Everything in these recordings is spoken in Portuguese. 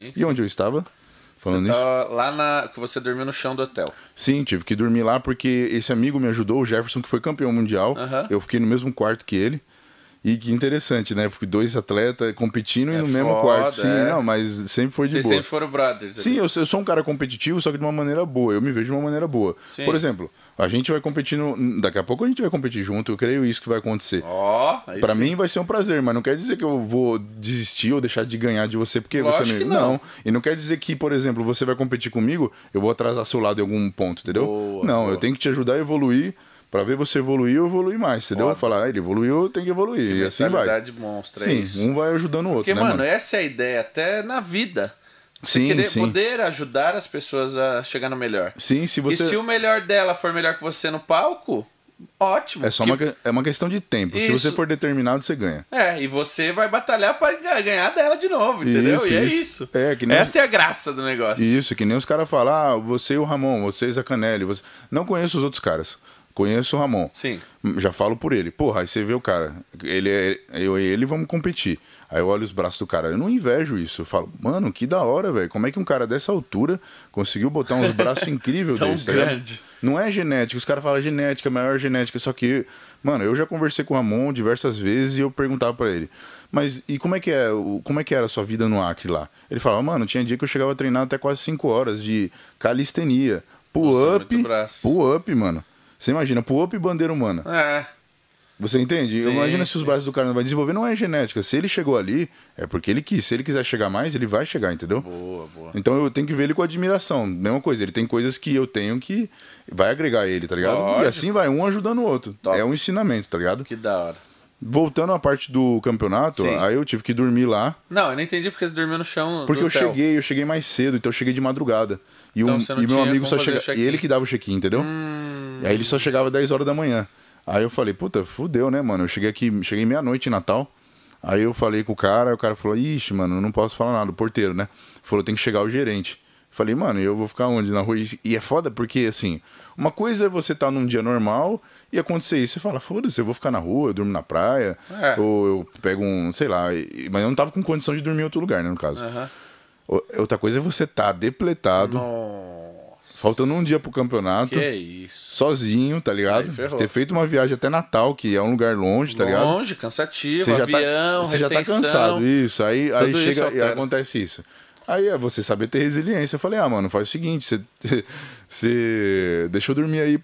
E onde eu estava? Falando você tá Lá na. que você dormiu no chão do hotel. Sim, tive que dormir lá porque esse amigo me ajudou, o Jefferson, que foi campeão mundial. Eu fiquei no mesmo quarto que ele. E que interessante, né? Porque dois atletas competindo é no mesmo quarto. Sim, é. não, mas sempre foi de Vocês boa. sempre foram brothers. Sim, eu, eu, sou um cara competitivo, só que de uma maneira boa. Eu me vejo de uma maneira boa. Sim. Por exemplo, a gente vai competindo. Daqui a pouco a gente vai competir junto, eu creio isso que vai acontecer. Ó, oh, Pra sim. mim vai ser um prazer, mas não quer dizer que eu vou desistir ou deixar de ganhar de você porque é Lógico você me... não. não. E não quer dizer que, por exemplo, você vai competir comigo, eu vou atrasar seu lado em algum ponto, entendeu? Boa, não, boa. eu tenho que te ajudar a evoluir Pra ver você evoluir ou evoluir mais, deu Óbvio. Falar, ah, ele evoluiu, tem que evoluir. Que e assim vai. monstra, é Sim, isso. um vai ajudando o outro. Porque, né, mano, mano, essa é a ideia, até na vida. Você sim, querer, sim. poder ajudar as pessoas a chegar no melhor. Sim, se você. E se o melhor dela for melhor que você no palco, ótimo. É só porque... uma, é uma questão de tempo. Isso. Se você for determinado, você ganha. É, e você vai batalhar para ganhar dela de novo, entendeu? Isso, e é isso. É, que nem... Essa é a graça do negócio. Isso, que nem os caras falar, ah, você e o Ramon, vocês a Canelli. Você... Não conheço os outros caras. Conheço o Ramon. Sim. Já falo por ele. Porra, aí você vê o cara. Ele é, eu e ele vamos competir. Aí eu olho os braços do cara. Eu não invejo isso. Eu falo, mano, que da hora, velho. Como é que um cara dessa altura conseguiu botar uns braços incríveis Tão desse? Tá grande. Não é genético. Os caras falam genética, maior genética. Só que, mano, eu já conversei com o Ramon diversas vezes e eu perguntava para ele. Mas e como é que é, como é que era a sua vida no Acre lá? Ele falava, mano, tinha dia que eu chegava a treinar até quase 5 horas de calistenia, pull Nossa, up, pull up, mano. Você imagina, pro up e bandeira humana. É. Você entende? Sim, Imagina se os braços do cara não vai desenvolver, não é genética. Se ele chegou ali, é porque ele quis. Se ele quiser chegar mais, ele vai chegar, entendeu? Boa, boa. Então eu tenho que ver ele com admiração. Mesma coisa, ele tem coisas que eu tenho que vai agregar ele, tá ligado? Lógico. E assim vai um ajudando o outro. Top. É um ensinamento, tá ligado? Que da hora. Voltando à parte do campeonato, Sim. aí eu tive que dormir lá. Não, eu não entendi porque você dormiu no chão. Porque eu hotel. cheguei, eu cheguei mais cedo, então eu cheguei de madrugada. E, então, um, e meu amigo só chegava. E ele que dava o check-in, entendeu? Hum... E aí ele só chegava 10 horas da manhã. Aí eu falei, puta, fudeu, né, mano? Eu cheguei aqui, cheguei meia-noite em Natal. Aí eu falei com o cara, o cara falou, ixi, mano, não posso falar nada, o porteiro, né? Falou, tem que chegar o gerente. Falei, mano, eu vou ficar onde? Na rua? E é foda porque, assim, uma coisa é você estar tá num dia normal e acontecer isso. Você fala, foda-se, eu vou ficar na rua, eu durmo na praia, é. ou eu pego um, sei lá. Mas eu não tava com condição de dormir em outro lugar, né, no caso. Uhum. Outra coisa é você estar tá depletado. Nossa. Faltando um dia pro campeonato. Sozinho, tá ligado? Aí, ter feito uma viagem até Natal, que é um lugar longe, tá longe, ligado? Longe, cansativo, você avião, já tá, Você retenção, já tá cansado, isso. Aí, aí chega e acontece isso. Aí é você saber ter resiliência. Eu falei, ah, mano, faz o seguinte, você, você deixa eu dormir aí,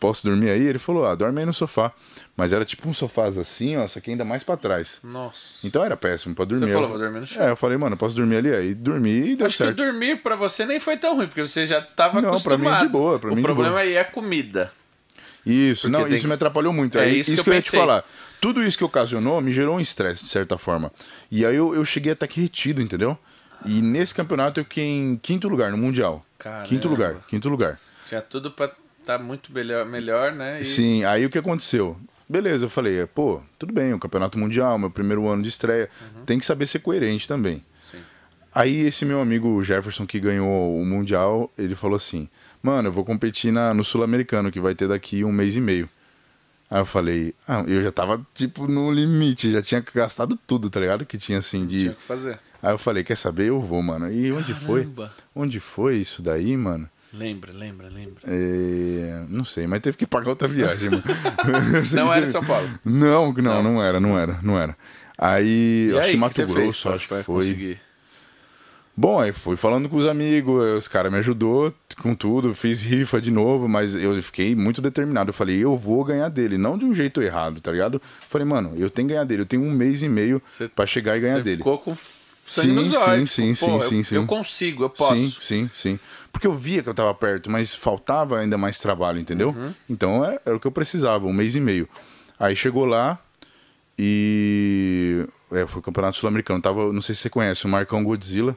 posso dormir aí? Ele falou, ah, dorme aí no sofá. Mas era tipo um sofá assim, ó, só que ainda mais pra trás. Nossa. Então era péssimo pra dormir. Você falou, vou dormir no chão. É, eu falei, mano, posso dormir ali? Aí dormi e deu Acho certo. Acho que dormir pra você nem foi tão ruim, porque você já tava não, acostumado. Não, pra mim de boa, pra o mim O problema aí é a comida. Isso, porque não, isso que... me atrapalhou muito. É, isso, isso, que eu, eu ia te falar. Tudo isso que ocasionou me gerou um estresse, de certa forma. E aí eu, eu cheguei até que retido, entendeu? E nesse campeonato eu fiquei em quinto lugar no Mundial. Caramba. Quinto lugar, quinto lugar. Tinha tudo pra estar tá muito melhor, melhor né? E... Sim, aí o que aconteceu? Beleza, eu falei, pô, tudo bem, o campeonato mundial, meu primeiro ano de estreia, uhum. tem que saber ser coerente também. Sim. Aí esse meu amigo Jefferson que ganhou o mundial, ele falou assim: "Mano, eu vou competir na, no sul-americano que vai ter daqui um mês e meio". Aí eu falei, ah, eu já tava, tipo, no limite, já tinha gastado tudo, tá ligado? Que tinha assim de. Tinha que fazer. Aí eu falei, quer saber? Eu vou, mano. E onde foi? Onde foi isso daí, mano? Lembra, lembra, lembra. É... Não sei, mas teve que pagar outra viagem, mano. não era em São Paulo. Não, não, não, não era, não era, não era. Aí, e acho aí, que Mato que Grosso, fez, acho que foi. Conseguir? Bom, aí fui falando com os amigos, os caras me ajudou com tudo, fiz rifa de novo, mas eu fiquei muito determinado. Eu falei, eu vou ganhar dele, não de um jeito errado, tá ligado? Falei, mano, eu tenho que ganhar dele, eu tenho um mês e meio para chegar e ganhar dele. Ficou com sim, nos olhos. Sim, tipo, sim, sim, eu, sim, eu consigo, eu posso. Sim, sim, sim. Porque eu via que eu tava perto, mas faltava ainda mais trabalho, entendeu? Uhum. Então era, é, era o que eu precisava, um mês e meio. Aí chegou lá e. É, foi o Campeonato Sul-Americano. Tava, não sei se você conhece, o Marcão Godzilla.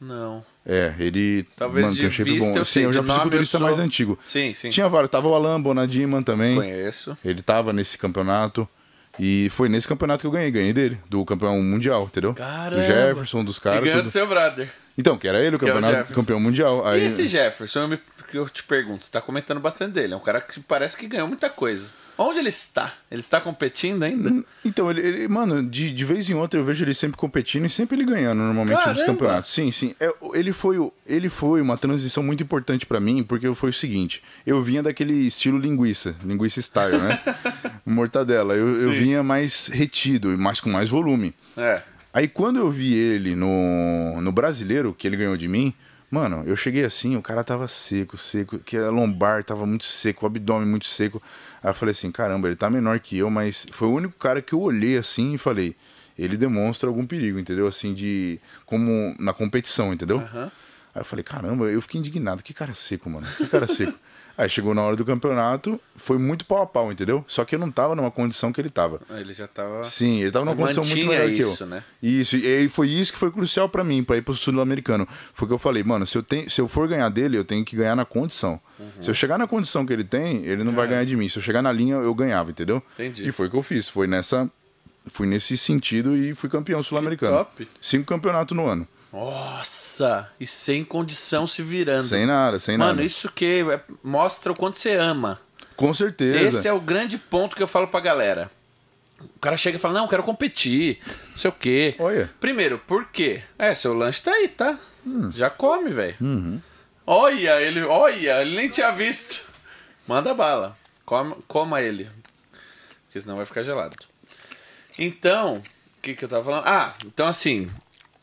Não. É, ele Talvez mantém um shape bom. Sim, eu já fui futurista sou... mais antigo. Sim, sim. Tinha vários. Tava o Alan Bonadiman também. Conheço. Ele tava nesse campeonato. E foi nesse campeonato que eu ganhei. Ganhei dele, do campeão mundial, entendeu? Cara. Do Jefferson, dos caras. E ganhou do seu brother. Então, que era ele o campeonato, é o campeão mundial. Aí... E esse Jefferson, eu, me, eu te pergunto, você tá comentando bastante dele. É um cara que parece que ganhou muita coisa. Onde ele está? Ele está competindo ainda? Então, ele, ele mano, de, de vez em outra eu vejo ele sempre competindo e sempre ele ganhando normalmente Caramba. nos campeonatos. Sim, sim. É, ele, foi, ele foi uma transição muito importante para mim, porque foi o seguinte: eu vinha daquele estilo linguiça, linguiça style, né? Mortadela. Eu, eu vinha mais retido e mais com mais volume. É. Aí quando eu vi ele no, no brasileiro, que ele ganhou de mim, Mano, eu cheguei assim, o cara tava seco, seco, que a lombar tava muito seco, o abdômen muito seco. Aí eu falei assim, caramba, ele tá menor que eu, mas foi o único cara que eu olhei assim e falei, ele demonstra algum perigo, entendeu? Assim, de. Como na competição, entendeu? Uhum. Aí eu falei, caramba, eu fiquei indignado, que cara seco, mano, que cara seco. Aí chegou na hora do campeonato, foi muito pau a pau, entendeu? Só que eu não tava numa condição que ele tava. Ah, ele já tava. Sim, ele tava numa condição muito melhor isso, que eu. Isso, né? Isso, e foi isso que foi crucial para mim, para ir pro sul-americano. Foi que eu falei, mano, se eu, tenho, se eu for ganhar dele, eu tenho que ganhar na condição. Uhum. Se eu chegar na condição que ele tem, ele não é. vai ganhar de mim. Se eu chegar na linha, eu ganhava, entendeu? Entendi. E foi o que eu fiz, foi nessa. Fui nesse sentido e fui campeão sul-americano. Cinco campeonatos no ano. Nossa! E sem condição se virando. Sem nada, sem Mano, nada. Mano, isso que é, mostra o quanto você ama. Com certeza. Esse é o grande ponto que eu falo pra galera. O cara chega e fala: Não, eu quero competir, não sei o quê. Olha. Primeiro, por quê? É, seu lanche tá aí, tá? Hum. Já come, velho. Uhum. Olha, ele, olha, ele nem tinha visto. Manda bala. Coma, coma ele. Porque senão vai ficar gelado. Então, o que, que eu tava falando? Ah, então assim,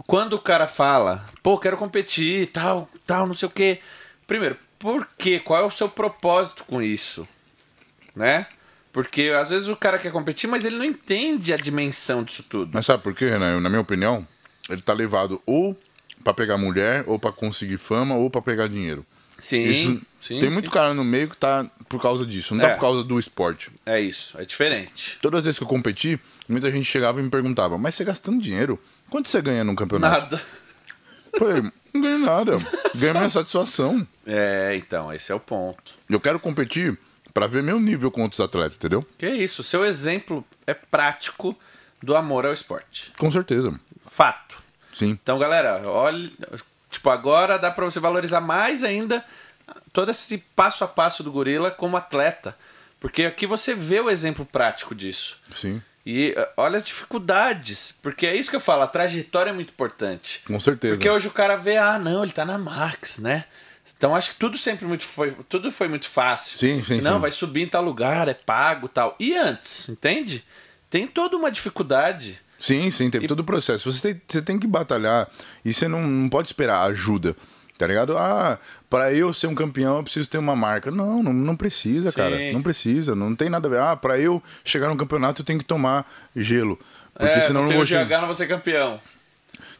quando o cara fala, pô, quero competir, tal, tal, não sei o quê. Primeiro, por quê? Qual é o seu propósito com isso? Né? Porque às vezes o cara quer competir, mas ele não entende a dimensão disso tudo. Mas sabe por quê, Renan? Na minha opinião, ele tá levado ou para pegar mulher, ou para conseguir fama, ou para pegar dinheiro. Sim, isso, sim Tem sim. muito cara no meio que tá por causa disso, não tá é. tá por causa do esporte. É isso, é diferente. Todas as vezes que eu competi, muita gente chegava e me perguntava, mas você é gastando dinheiro? Quanto você ganha num campeonato? Nada. Falei, não ganho nada. Ganho minha satisfação. É, então, esse é o ponto. Eu quero competir para ver meu nível com outros atletas, entendeu? Que isso, seu exemplo é prático do amor ao esporte. Com certeza. Fato. Sim. Então, galera, olha, tipo, agora dá para você valorizar mais ainda todo esse passo a passo do gorila como atleta, porque aqui você vê o exemplo prático disso. Sim. E eh, olha as dificuldades, porque é isso que eu falo, a trajetória é muito importante. Com certeza. Porque hoje o cara vê, ah, não, ele tá na Max, né? Então acho que tudo sempre muito foi, tudo foi muito fácil. Sim, sim. Não, sim. vai subir em tal lugar, é pago, tal. E antes, entende? Tem toda uma dificuldade. Sim, sim, teve e... todo o processo. Você tem, você tem que batalhar e você não, não pode esperar ajuda. Tá ligado? Ah, pra eu ser um campeão eu preciso ter uma marca. Não, não, não precisa, Sim. cara. Não precisa. Não tem nada a ver. Ah, pra eu chegar no campeonato eu tenho que tomar gelo. Porque é, senão não, não vou chegar. não vou ser campeão.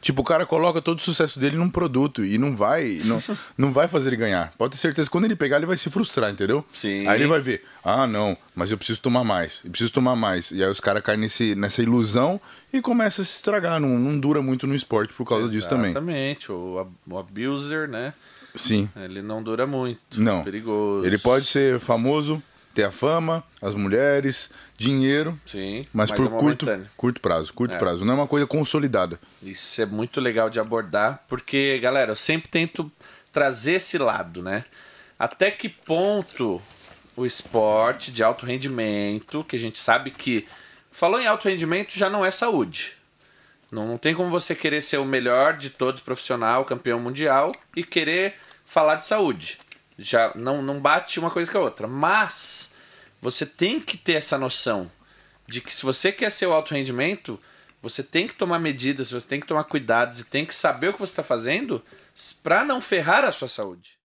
Tipo, o cara coloca todo o sucesso dele num produto e não vai não, não vai fazer ele ganhar. Pode ter certeza que quando ele pegar, ele vai se frustrar, entendeu? Sim. Aí ele vai ver, ah, não, mas eu preciso tomar mais, eu preciso tomar mais. E aí os caras caem nesse, nessa ilusão e começa a se estragar. Não, não dura muito no esporte por causa Exatamente. disso também. Exatamente, o, o abuser, né? Sim. Ele não dura muito. Não. É perigoso. Ele pode ser famoso, ter a fama, as mulheres, dinheiro. Sim. Mas, mas por é curto, curto prazo, curto é. prazo. Não é uma coisa consolidada. Isso é muito legal de abordar, porque, galera, eu sempre tento trazer esse lado, né? Até que ponto o esporte de alto rendimento, que a gente sabe que falou em alto rendimento já não é saúde. Não, não tem como você querer ser o melhor de todo profissional, campeão mundial e querer falar de saúde. Já não, não bate uma coisa com a outra. Mas você tem que ter essa noção de que se você quer ser o alto rendimento, você tem que tomar medidas, você tem que tomar cuidados e tem que saber o que você está fazendo para não ferrar a sua saúde.